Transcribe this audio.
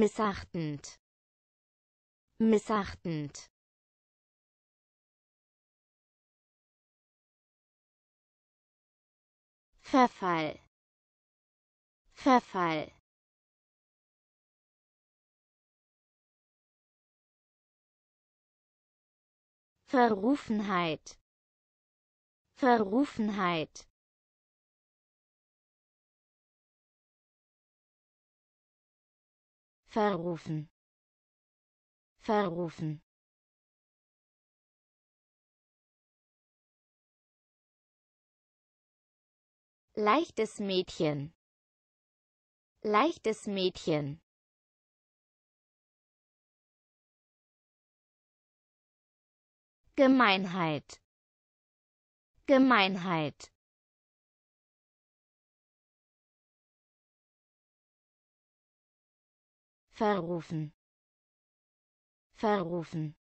missachtend missachtend Verfall Verfall Verrufenheit Verrufenheit verrufen verrufen Leichtes Mädchen. Leichtes Mädchen. Gemeinheit. Gemeinheit. verrufen verrufen